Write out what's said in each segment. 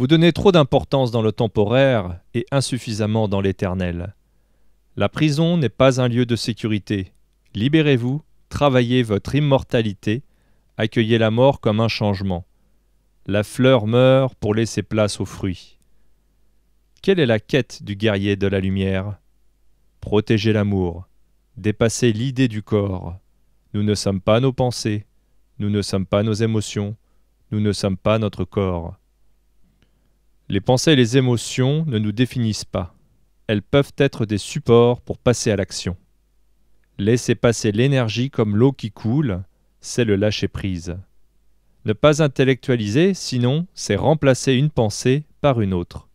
Vous donnez trop d'importance dans le temporaire et insuffisamment dans l'éternel. La prison n'est pas un lieu de sécurité. Libérez-vous, travaillez votre immortalité, accueillez la mort comme un changement. La fleur meurt pour laisser place aux fruits. Quelle est la quête du guerrier de la lumière Protéger l'amour, dépasser l'idée du corps. Nous ne sommes pas nos pensées, nous ne sommes pas nos émotions, nous ne sommes pas notre corps. Les pensées et les émotions ne nous définissent pas. Elles peuvent être des supports pour passer à l'action. Laissez passer l'énergie comme l'eau qui coule, c'est le lâcher-prise. Ne pas intellectualiser, sinon, c'est remplacer une pensée par une autre.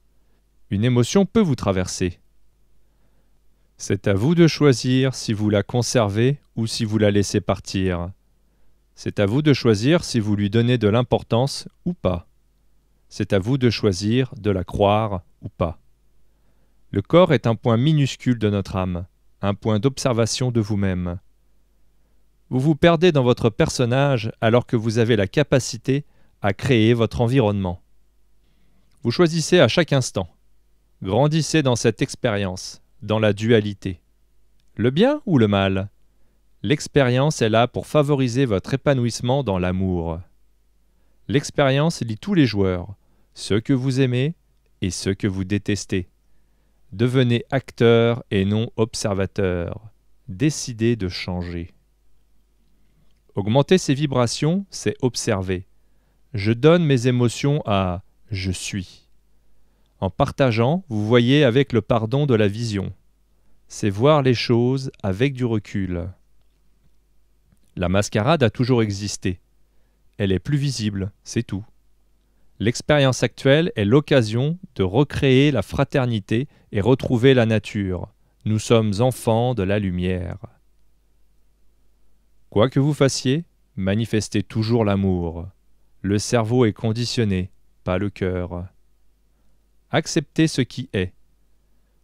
Une émotion peut vous traverser. C'est à vous de choisir si vous la conservez ou si vous la laissez partir. C'est à vous de choisir si vous lui donnez de l'importance ou pas. C'est à vous de choisir de la croire ou pas. Le corps est un point minuscule de notre âme, un point d'observation de vous-même. Vous vous perdez dans votre personnage alors que vous avez la capacité à créer votre environnement. Vous choisissez à chaque instant. Grandissez dans cette expérience, dans la dualité. Le bien ou le mal L'expérience est là pour favoriser votre épanouissement dans l'amour. L'expérience lie tous les joueurs, ce que vous aimez et ce que vous détestez. Devenez acteur et non observateur. Décidez de changer. Augmenter ses vibrations, c'est observer. Je donne mes émotions à je suis. En partageant, vous voyez avec le pardon de la vision. C'est voir les choses avec du recul. La mascarade a toujours existé. Elle est plus visible, c'est tout. L'expérience actuelle est l'occasion de recréer la fraternité et retrouver la nature. Nous sommes enfants de la lumière. Quoi que vous fassiez, manifestez toujours l'amour. Le cerveau est conditionné, pas le cœur. Acceptez ce qui est.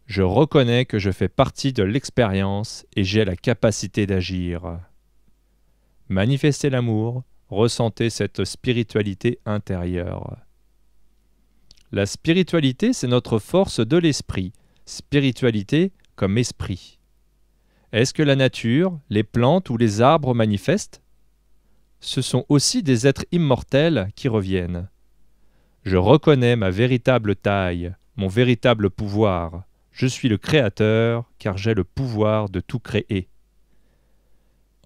Je reconnais que je fais partie de l'expérience et j'ai la capacité d'agir. Manifestez l'amour, Ressentez cette spiritualité intérieure. La spiritualité, c'est notre force de l'esprit. Spiritualité comme esprit. Est-ce que la nature, les plantes ou les arbres manifestent Ce sont aussi des êtres immortels qui reviennent. Je reconnais ma véritable taille, mon véritable pouvoir. Je suis le Créateur, car j'ai le pouvoir de tout créer.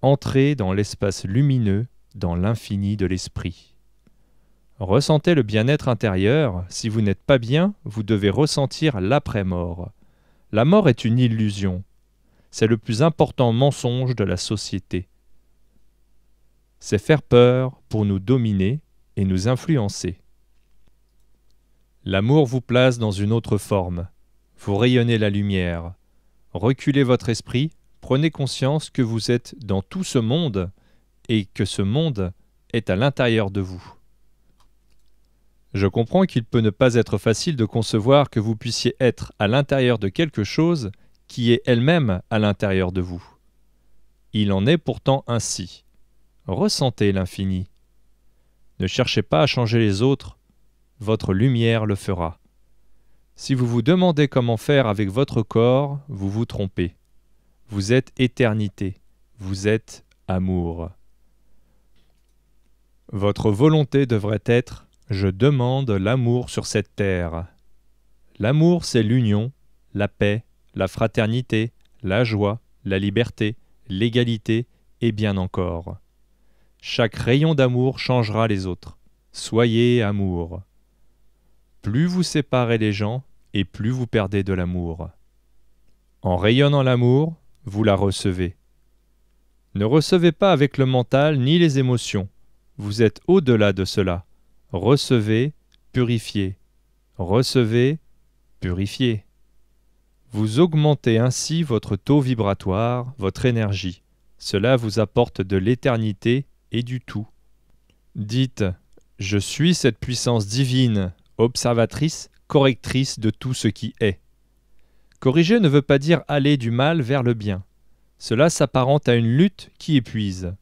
Entrez dans l'espace lumineux dans l'infini de l'esprit. Ressentez le bien-être intérieur, si vous n'êtes pas bien, vous devez ressentir l'après-mort. La mort est une illusion. C'est le plus important mensonge de la société. C'est faire peur pour nous dominer et nous influencer. L'amour vous place dans une autre forme. Vous rayonnez la lumière. Reculez votre esprit, prenez conscience que vous êtes dans tout ce monde, et que ce monde est à l'intérieur de vous. Je comprends qu'il peut ne pas être facile de concevoir que vous puissiez être à l'intérieur de quelque chose qui est elle-même à l'intérieur de vous. Il en est pourtant ainsi. Ressentez l'infini. Ne cherchez pas à changer les autres, votre lumière le fera. Si vous vous demandez comment faire avec votre corps, vous vous trompez. Vous êtes éternité, vous êtes amour. Votre volonté devrait être Je demande l'amour sur cette terre. L'amour, c'est l'union, la paix, la fraternité, la joie, la liberté, l'égalité et bien encore. Chaque rayon d'amour changera les autres. Soyez amour. Plus vous séparez les gens, et plus vous perdez de l'amour. En rayonnant l'amour, vous la recevez. Ne recevez pas avec le mental ni les émotions vous êtes au-delà de cela. Recevez, purifiez. Recevez, purifiez. Vous augmentez ainsi votre taux vibratoire, votre énergie. Cela vous apporte de l'éternité et du tout. Dites Je suis cette puissance divine, observatrice, correctrice de tout ce qui est. Corriger ne veut pas dire aller du mal vers le bien. Cela s'apparente à une lutte qui épuise.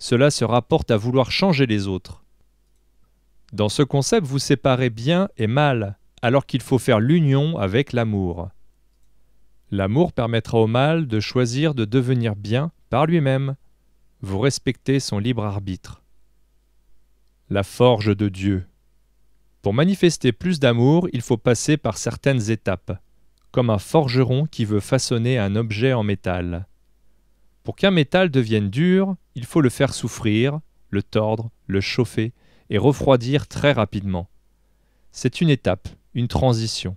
Cela se rapporte à vouloir changer les autres. Dans ce concept, vous séparez bien et mal, alors qu'il faut faire l'union avec l'amour. L'amour permettra au mal de choisir de devenir bien par lui-même. Vous respectez son libre arbitre. La forge de Dieu. Pour manifester plus d'amour, il faut passer par certaines étapes, comme un forgeron qui veut façonner un objet en métal. Pour qu'un métal devienne dur, il faut le faire souffrir, le tordre, le chauffer et refroidir très rapidement. C'est une étape, une transition.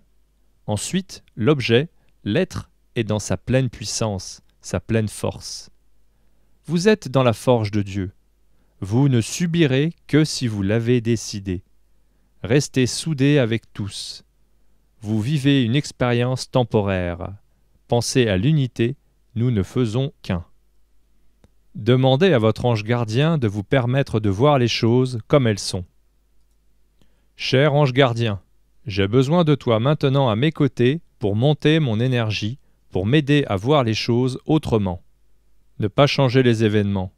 Ensuite, l'objet, l'être, est dans sa pleine puissance, sa pleine force. Vous êtes dans la forge de Dieu. Vous ne subirez que si vous l'avez décidé. Restez soudés avec tous. Vous vivez une expérience temporaire. Pensez à l'unité, nous ne faisons qu'un. Demandez à votre ange gardien de vous permettre de voir les choses comme elles sont. Cher ange gardien, j'ai besoin de toi maintenant à mes côtés pour monter mon énergie, pour m'aider à voir les choses autrement. Ne pas changer les événements.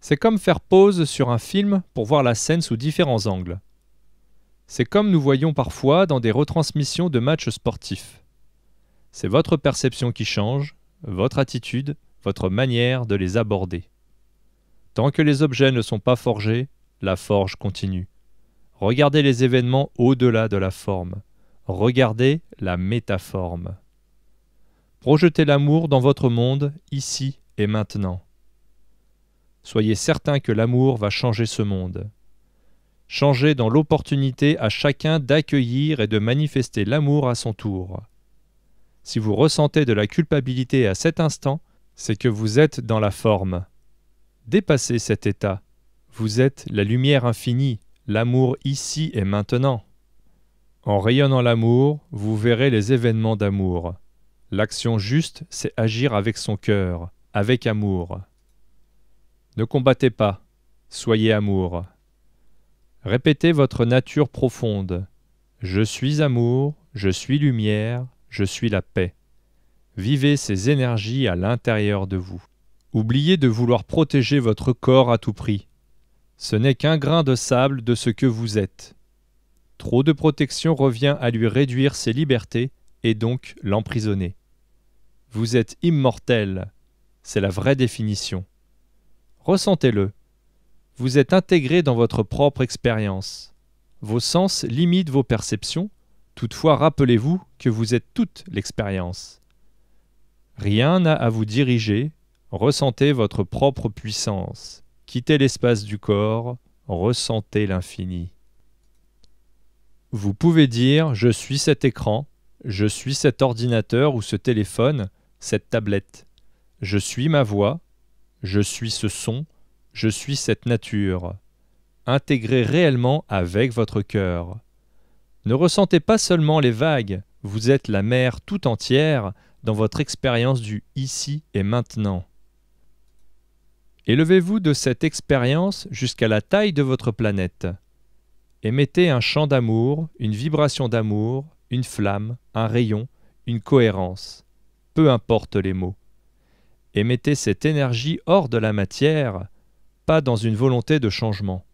C'est comme faire pause sur un film pour voir la scène sous différents angles. C'est comme nous voyons parfois dans des retransmissions de matchs sportifs. C'est votre perception qui change, votre attitude, votre manière de les aborder. Tant que les objets ne sont pas forgés, la forge continue. Regardez les événements au-delà de la forme. Regardez la métaforme. Projetez l'amour dans votre monde, ici et maintenant. Soyez certain que l'amour va changer ce monde. Changez dans l'opportunité à chacun d'accueillir et de manifester l'amour à son tour. Si vous ressentez de la culpabilité à cet instant, c'est que vous êtes dans la forme. Dépassez cet état. Vous êtes la lumière infinie, l'amour ici et maintenant. En rayonnant l'amour, vous verrez les événements d'amour. L'action juste, c'est agir avec son cœur, avec amour. Ne combattez pas, soyez amour. Répétez votre nature profonde. Je suis amour, je suis lumière, je suis la paix. Vivez ces énergies à l'intérieur de vous. Oubliez de vouloir protéger votre corps à tout prix. Ce n'est qu'un grain de sable de ce que vous êtes. Trop de protection revient à lui réduire ses libertés et donc l'emprisonner. Vous êtes immortel, c'est la vraie définition. Ressentez-le. Vous êtes intégré dans votre propre expérience. Vos sens limitent vos perceptions, toutefois rappelez-vous que vous êtes toute l'expérience. Rien n'a à vous diriger, ressentez votre propre puissance, quittez l'espace du corps, ressentez l'infini. Vous pouvez dire je suis cet écran, je suis cet ordinateur ou ce téléphone, cette tablette, je suis ma voix, je suis ce son, je suis cette nature. Intégrez réellement avec votre cœur. Ne ressentez pas seulement les vagues, vous êtes la mer tout entière, dans votre expérience du ici et maintenant. Élevez-vous de cette expérience jusqu'à la taille de votre planète. Émettez un champ d'amour, une vibration d'amour, une flamme, un rayon, une cohérence. Peu importe les mots. Émettez cette énergie hors de la matière, pas dans une volonté de changement.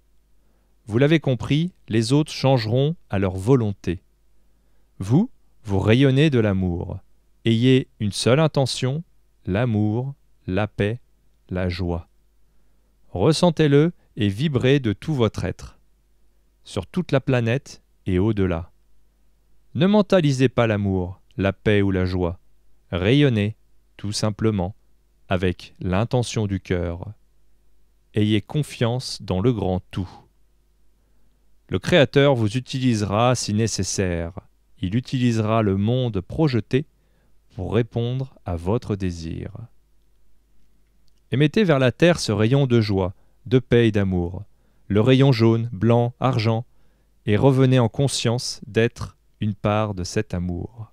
Vous l'avez compris, les autres changeront à leur volonté. Vous, vous rayonnez de l'amour. Ayez une seule intention, l'amour, la paix, la joie. Ressentez-le et vibrez de tout votre être, sur toute la planète et au-delà. Ne mentalisez pas l'amour, la paix ou la joie. Rayonnez, tout simplement, avec l'intention du cœur. Ayez confiance dans le grand tout. Le Créateur vous utilisera si nécessaire. Il utilisera le monde projeté pour répondre à votre désir. Émettez vers la terre ce rayon de joie, de paix et d'amour, le rayon jaune, blanc, argent, et revenez en conscience d'être une part de cet amour.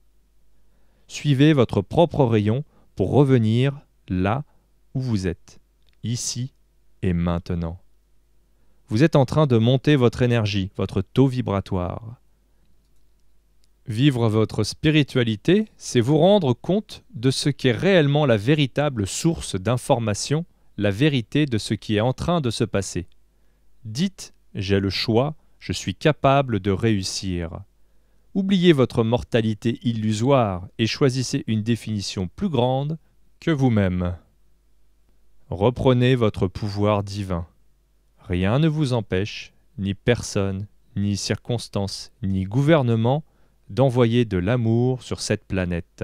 Suivez votre propre rayon pour revenir là où vous êtes, ici et maintenant. Vous êtes en train de monter votre énergie, votre taux vibratoire. Vivre votre spiritualité, c'est vous rendre compte de ce qu'est réellement la véritable source d'information, la vérité de ce qui est en train de se passer. Dites ⁇ J'ai le choix, je suis capable de réussir ⁇ Oubliez votre mortalité illusoire et choisissez une définition plus grande que vous-même. Reprenez votre pouvoir divin. Rien ne vous empêche, ni personne, ni circonstance, ni gouvernement, d'envoyer de l'amour sur cette planète.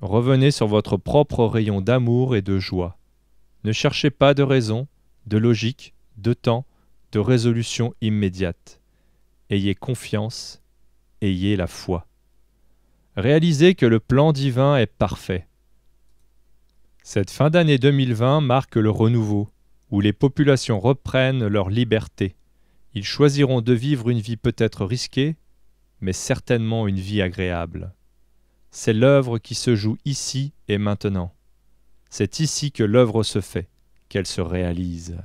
Revenez sur votre propre rayon d'amour et de joie. Ne cherchez pas de raison, de logique, de temps, de résolution immédiate. Ayez confiance, ayez la foi. Réalisez que le plan divin est parfait. Cette fin d'année 2020 marque le renouveau, où les populations reprennent leur liberté. Ils choisiront de vivre une vie peut-être risquée, mais certainement une vie agréable. C'est l'œuvre qui se joue ici et maintenant. C'est ici que l'œuvre se fait, qu'elle se réalise.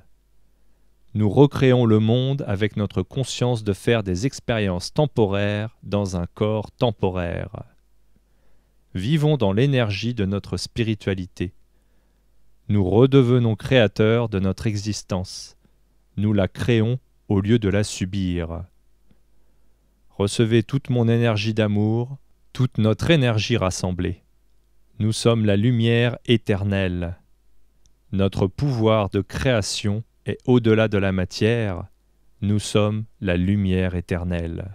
Nous recréons le monde avec notre conscience de faire des expériences temporaires dans un corps temporaire. Vivons dans l'énergie de notre spiritualité. Nous redevenons créateurs de notre existence. Nous la créons au lieu de la subir. Recevez toute mon énergie d'amour, toute notre énergie rassemblée. Nous sommes la lumière éternelle. Notre pouvoir de création est au-delà de la matière. Nous sommes la lumière éternelle.